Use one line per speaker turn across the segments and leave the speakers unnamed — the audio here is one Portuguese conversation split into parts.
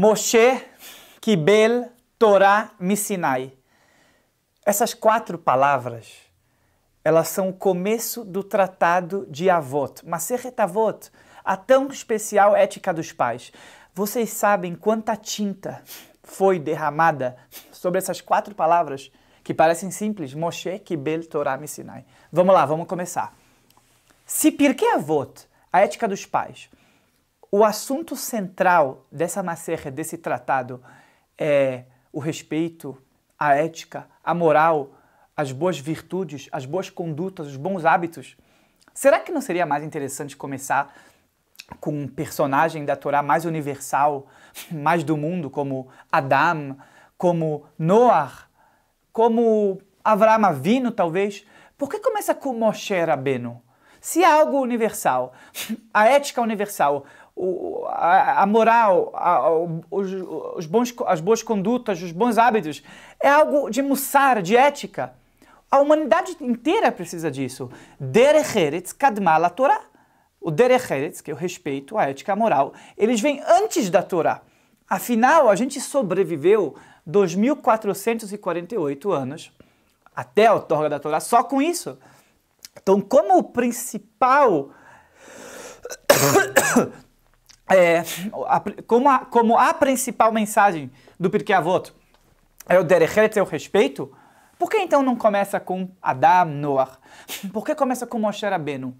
Moshe Kibel Torá Missinai. Essas quatro palavras, elas são o começo do tratado de Avot, Maseret Avot, a tão especial ética dos pais. Vocês sabem quanta tinta foi derramada sobre essas quatro palavras que parecem simples, Moshe Kibel Torá Missinai. Vamos lá, vamos começar. Se Pirkei Avot, a ética dos pais, o assunto central dessa macerra, desse tratado, é o respeito, a ética, a moral, as boas virtudes, as boas condutas, os bons hábitos. Será que não seria mais interessante começar com um personagem da Torá mais universal, mais do mundo, como Adam, como Noar, como Avraham Avino, talvez? Por que começa com Moshe Rabbeinu? Se há algo universal, a ética universal, o, a, a, moral, a, os, os bons, as boas condutas, os bons hábitos, é algo de mussar, de ética. A humanidade inteira precisa disso. Derech kadmala Torah. O derech que é o respeito, a ética, a moral, eles vêm antes da Torah. Afinal, a gente sobreviveu 2.448 anos até a outorga da Torah. só com isso. Então, como o principal é, a, como, a, como a principal mensagem do Pirkei Avot é o derechet, é o respeito, por que então não começa com Adam, Noah? Por que começa com Moshe Rabbeinu?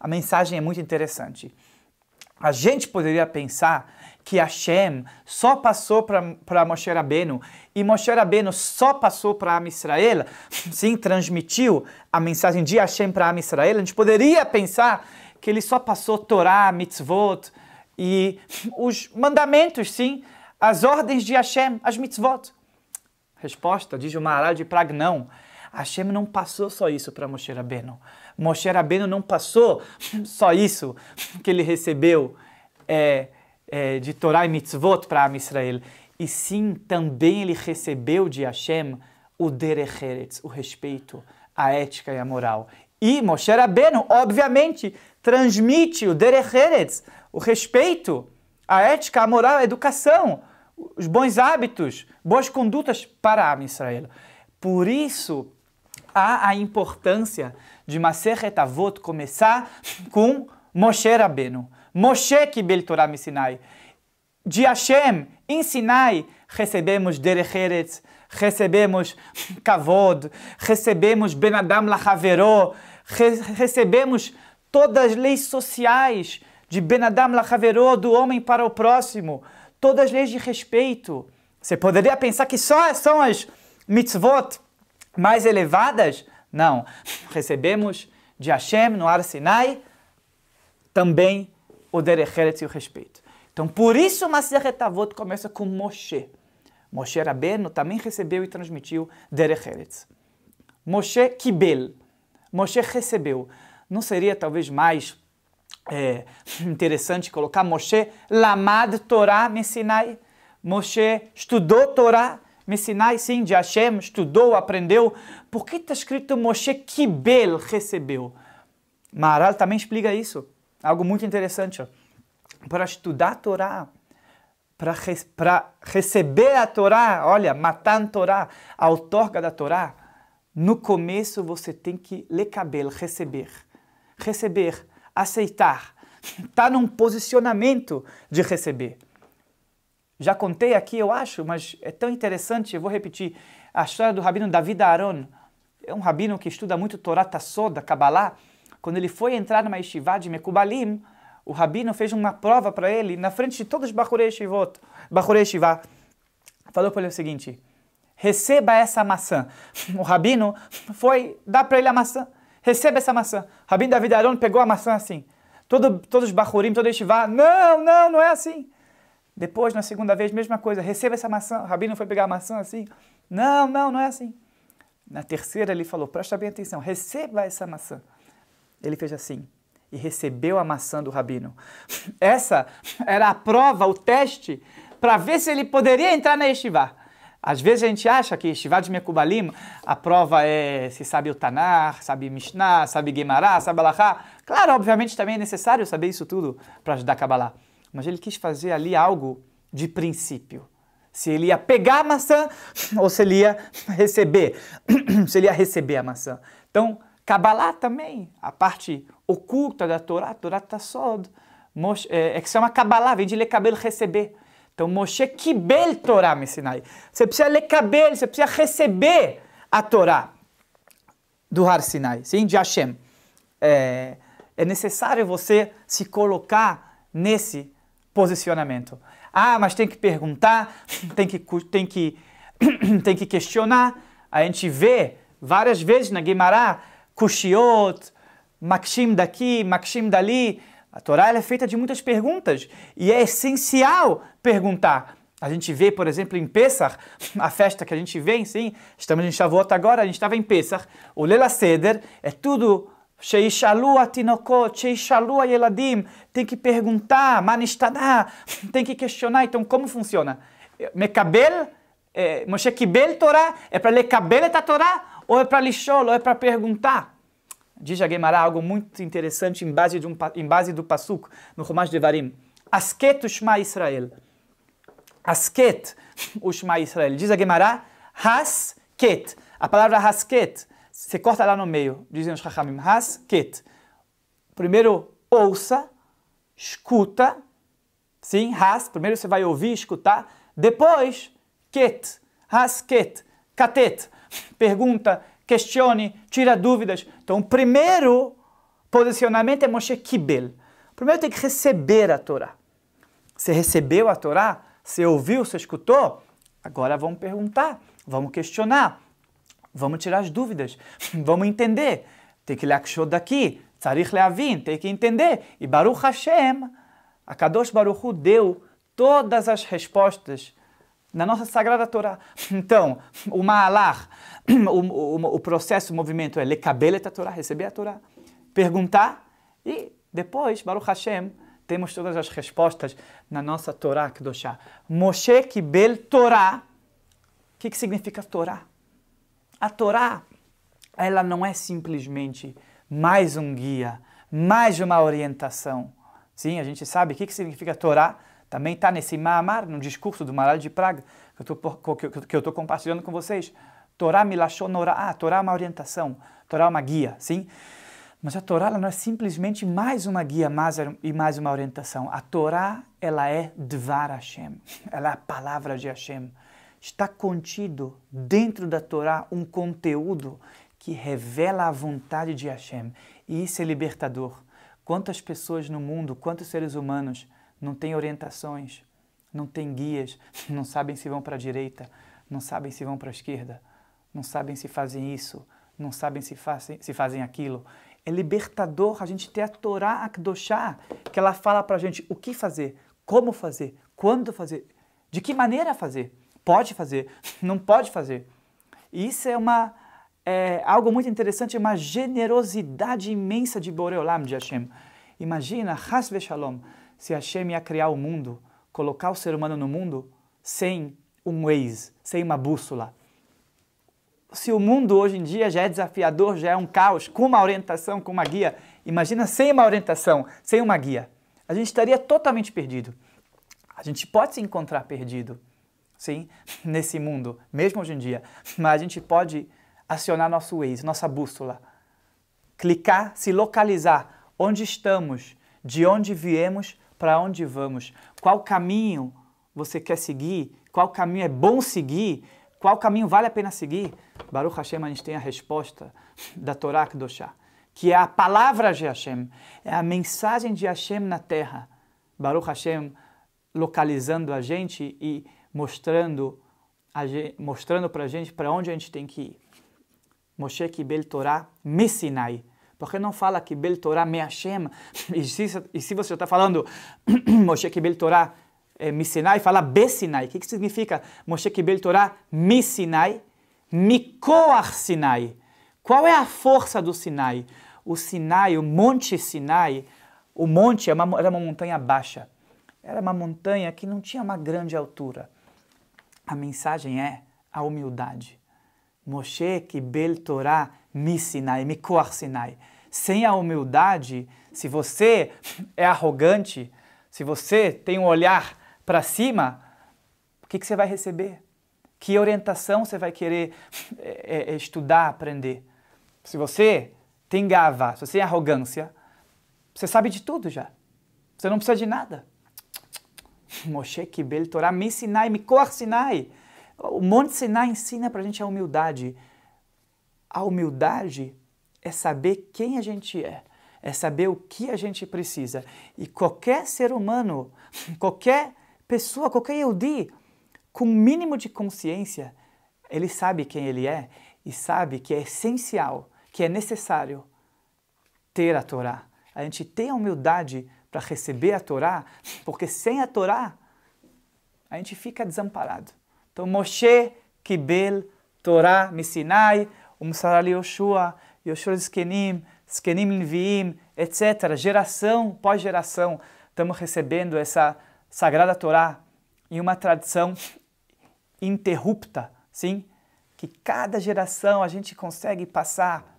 A mensagem é muito interessante. A gente poderia pensar que Hashem só passou para Moshe Rabbeinu e Moshe Rabbeinu só passou para Am Israel, sim, transmitiu a mensagem de Hashem para Am Israel. A gente poderia pensar que ele só passou Torá, Mitzvot, e os mandamentos, sim, as ordens de Hashem, as mitzvot. Resposta, diz o Maharaj de Pragnão, Hashem não passou só isso para Moshe Rabbeinu. Moshe Rabbeinu não passou só isso que ele recebeu é, é, de Torah e mitzvot para Am Israel. E sim, também ele recebeu de Hashem o derecheretz, o respeito, a ética e a moral. E Moshe Rabbeinu, obviamente, transmite o derecheretz, o respeito, a ética, a moral, a educação, os bons hábitos, boas condutas para a Israel. Por isso, há a importância de Maseret Avot começar com Moshe rabenu, Moshe Kibel Torah Sinai. De Hashem, em Sinai, recebemos Derech recebemos Kavod, recebemos Ben Adam Lachaveró, re recebemos todas as leis sociais, de Benadam Lachaverô, do homem para o próximo, todas as leis de respeito. Você poderia pensar que só são as mitzvot mais elevadas? Não. Recebemos de Hashem no Ar Sinai também o Derecheret e o respeito. Então, por isso, Maseret Avot começa com Moshe. Moshe Rabbeinu também recebeu e transmitiu Derecheret. Moshe Kibel. Moshe recebeu. Não seria talvez mais é, interessante colocar, Moshe Lamad Torá Messinai. Moshe estudou Torá Messinai, sim, de Hashem, estudou, aprendeu. Por que está escrito Moshe Kibel recebeu? Maral também explica isso. Algo muito interessante. Ó. Para estudar a Torá, para re receber a Torá, olha, matan Torá, a outorga da Torá, no começo você tem que ler cabelo, receber. Receber aceitar, está num posicionamento de receber. Já contei aqui, eu acho, mas é tão interessante, eu vou repetir, a história do rabino David Aaron. É um rabino que estuda muito Torá Tassoda, Kabbalah. Quando ele foi entrar numa estivá de Mekubalim, o rabino fez uma prova para ele, na frente de todos os Bahurei Shivot, Bahurei Shivá. Falou para ele o seguinte, receba essa maçã. O rabino foi dar para ele a maçã receba essa maçã. Rabin David Aron pegou a maçã assim. Todo, todos os Bahurim, todo Estivá, não, não, não é assim. Depois, na segunda vez, mesma coisa, receba essa maçã. Rabino foi pegar a maçã assim, não, não, não é assim. Na terceira, ele falou, presta bem atenção, receba essa maçã. Ele fez assim e recebeu a maçã do Rabino. Essa era a prova, o teste, para ver se ele poderia entrar na Estivá. Às vezes a gente acha que Shivad Mekubalim, a prova é se sabe o Tanar, sabe Mishnah, sabe Guemará, sabe Alahá. Claro, obviamente também é necessário saber isso tudo para ajudar a Kabbalah. Mas ele quis fazer ali algo de princípio. Se ele ia pegar a maçã ou se ele ia receber. se ele ia receber a maçã. Então, Kabbalah também, a parte oculta da Torá, Torá Tassod, tá é, é que se chama Kabbalah, vem de ler cabelo receber. Então, Moshe Kibel Torá Sinai. Você precisa ler cabelo, você precisa receber a Torá do Har Sinai, sim, de Hashem. É, é necessário você se colocar nesse posicionamento. Ah, mas tem que perguntar, tem que, tem que, tem que questionar. A gente vê várias vezes na Guimará, Kushiot, Maxim daqui, Maxim dali, a Torá é feita de muitas perguntas e é essencial perguntar. A gente vê, por exemplo, em Pesach, a festa que a gente vem, sim, estamos em Shavuot agora, a gente estava em Pesach, o Lela Seder, é tudo Sheishalu atinokot, Sheishalu ayeladim, tem que perguntar, manistadá, tem que questionar, então como funciona? Mekabel, é, Moshe Kibel Torá, é para ler Kabel Torá, ou é para lixolo, ou é para perguntar? Diz a Gemara algo muito interessante em base, de um, em base do Pasuk, no Romance de Varim. Asket Shema Israel. Asket o Israel. Diz a Gemara, Hasket. A palavra Hasket, você corta lá no meio. Dizem os Hachamim, Hasket. Primeiro, ouça, escuta. Sim, Has. Primeiro você vai ouvir, escutar. Depois, Ket. Hasket. Katet. Pergunta, questione, tira dúvidas. Então, o primeiro posicionamento é Moshe Kibel. Primeiro tem que receber a Torá. Você recebeu a Torá? Você ouviu? Você escutou? Agora vamos perguntar, vamos questionar, vamos tirar as dúvidas, vamos entender. Tem que lakshot daqui, tzarich leavin, tem que entender. E Baruch Hashem, a Kadosh Baruch Hu deu todas as respostas na nossa Sagrada Torá. Então, o Maalar, o, o, o, processo, o movimento é lecabelet a Torá, receber a Torá, perguntar e depois, Baruch Hashem, temos todas as respostas na nossa Torá Kedoshá. Moshe Kibel Torá. O que, que significa Torá? A Torá, ela não é simplesmente mais um guia, mais uma orientação. Sim, a gente sabe o que, que significa Torá também está nesse Mahamar, no discurso do Maral de Praga, que eu estou compartilhando com vocês. Torá milashon ah, Torá é uma orientação, Torá é uma guia, sim? Mas a Torá não é simplesmente mais uma guia mais, e mais uma orientação. A Torá, ela é Dvar Hashem, ela é a palavra de Hashem. Está contido dentro da Torá um conteúdo que revela a vontade de Hashem. E isso é libertador. Quantas pessoas no mundo, quantos seres humanos não têm orientações, não têm guias, não sabem se vão para a direita, não sabem se vão para a esquerda, não sabem se fazem isso, não sabem se fazem, se fazem aquilo. É libertador a gente ter a Torá, Akdoshá, que ela fala para a gente o que fazer, como fazer, quando fazer, de que maneira fazer, pode fazer, não pode fazer. E isso é uma é, algo muito interessante, uma generosidade imensa de Boreolam de Hashem. Imagina, Hasve Shalom, se Hashem ia criar o mundo, colocar o ser humano no mundo sem um Waze, sem uma bússola. Se o mundo hoje em dia já é desafiador, já é um caos, com uma orientação, com uma guia, imagina sem uma orientação, sem uma guia. A gente estaria totalmente perdido. A gente pode se encontrar perdido, sim, nesse mundo, mesmo hoje em dia, mas a gente pode acionar nosso Waze, nossa bússola, clicar, se localizar onde estamos, de onde viemos, para onde vamos, qual caminho você quer seguir, qual caminho é bom seguir, qual caminho vale a pena seguir. Baruch Hashem, a gente tem a resposta da Torá Kedoshá, que é a palavra de Hashem, é a mensagem de Hashem na terra. Baruch Hashem localizando a gente e mostrando a gente, mostrando para a gente para onde a gente tem que ir. Moshe Kibel Torá Messinai. Porque não fala que Beltorá me Hashem. E se, e se você está falando Moshe que Bel é, me Sinai, fala Be Sinai. O que, que significa Moshe que Bel me Sinai? Mikoar Sinai. Qual é a força do Sinai? O Sinai, o Monte Sinai, o monte era é uma, era uma montanha baixa. Era uma montanha que não tinha uma grande altura. A mensagem é a humildade. Moshe Kibel Torah Misinai, Mikoar Sinai. Sem a humildade, se você é arrogante, se você tem um olhar para cima, o que, que você vai receber? Que orientação você vai querer é, é, estudar, aprender? Se você tem gava, se você tem arrogância, você sabe de tudo já. Você não precisa de nada. Moshe Kibel Torah Misinai, Mikoar Sinai. O Monte Sinai ensina para a gente a humildade. A humildade é saber quem a gente é, é saber o que a gente precisa. E qualquer ser humano, qualquer pessoa, qualquer Yehudi, com o mínimo de consciência, ele sabe quem ele é e sabe que é essencial, que é necessário ter a Torá. A gente tem a humildade para receber a Torá, porque sem a Torá a gente fica desamparado. Então, Moshe Kibel Torá, Misinai, Umsar Yoshua, Yoshua Zkenim, Skenim Nviim, etc. Geração pós geração, estamos recebendo essa Sagrada Torá em uma tradição interrupta, sim? Que cada geração a gente consegue passar,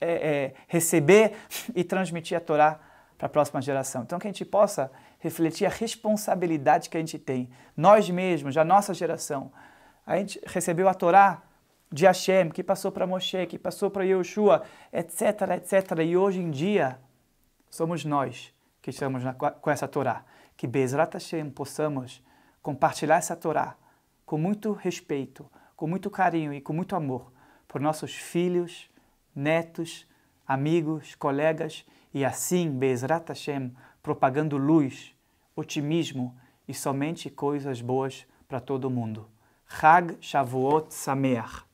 é, é, receber e transmitir a Torá para a próxima geração. Então, que a gente possa refletir a responsabilidade que a gente tem. Nós mesmos, a nossa geração. A gente recebeu a Torá de Hashem, que passou para Moshe, que passou para Yeshua, etc, etc. E hoje em dia, somos nós que estamos na, com essa Torá. Que Bezrat Hashem possamos compartilhar essa Torá com muito respeito, com muito carinho e com muito amor por nossos filhos, netos, amigos, colegas e assim, Bezrat Hashem, propagando luz, otimismo e somente coisas boas para todo mundo. Hag Shavuot Sameach.